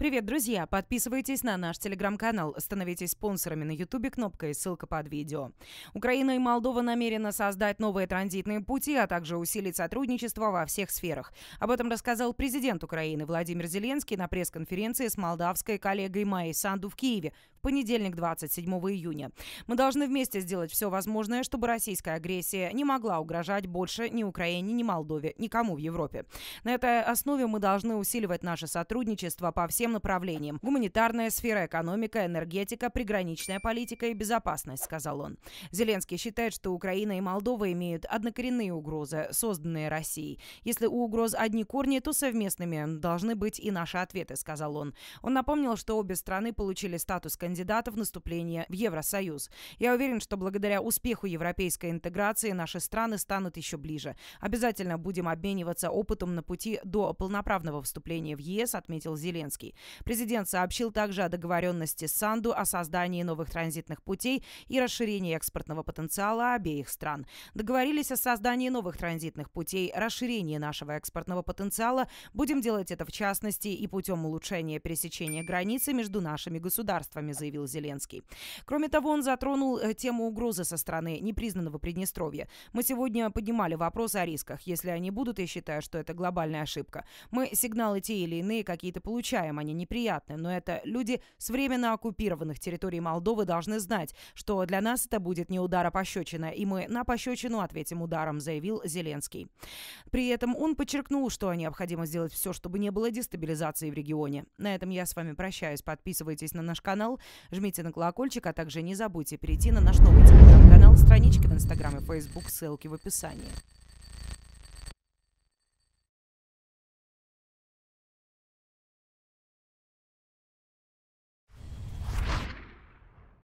Привет, друзья! Подписывайтесь на наш телеграм-канал, становитесь спонсорами на ютубе кнопкой «Ссылка под видео». Украина и Молдова намерены создать новые транзитные пути, а также усилить сотрудничество во всех сферах. Об этом рассказал президент Украины Владимир Зеленский на пресс-конференции с молдавской коллегой Майей Санду в Киеве, понедельник, 27 июня. Мы должны вместе сделать все возможное, чтобы российская агрессия не могла угрожать больше ни Украине, ни Молдове, никому в Европе. На этой основе мы должны усиливать наше сотрудничество по всем направлениям. Гуманитарная сфера, экономика, энергетика, приграничная политика и безопасность, сказал он. Зеленский считает, что Украина и Молдова имеют однокоренные угрозы, созданные Россией. Если у угроз одни корни, то совместными должны быть и наши ответы, сказал он. Он напомнил, что обе страны получили статус кандидата кандидатов наступления в Евросоюз. Я уверен, что благодаря успеху европейской интеграции наши страны станут еще ближе. Обязательно будем обмениваться опытом на пути до полноправного вступления в ЕС, отметил Зеленский. Президент сообщил также о договоренности с Санду о создании новых транзитных путей и расширении экспортного потенциала обеих стран. Договорились о создании новых транзитных путей, расширении нашего экспортного потенциала. Будем делать это в частности и путем улучшения пересечения границы между нашими государствами, заявил Зеленский. Кроме того, он затронул э, тему угрозы со стороны непризнанного Приднестровья. Мы сегодня поднимали вопрос о рисках. Если они будут, я считаю, что это глобальная ошибка. Мы сигналы те или иные какие-то получаем, они неприятны, но это люди с временно оккупированных территорий Молдовы должны знать, что для нас это будет не удар, а пощечина, и мы на пощечину ответим ударом, заявил Зеленский. При этом он подчеркнул, что необходимо сделать все, чтобы не было дестабилизации в регионе. На этом я с вами прощаюсь. Подписывайтесь на наш канал, Жмите на колокольчик, а также не забудьте перейти на наш новый телеграм-канал, странички в Инстаграм и Фейсбук, ссылки в описании.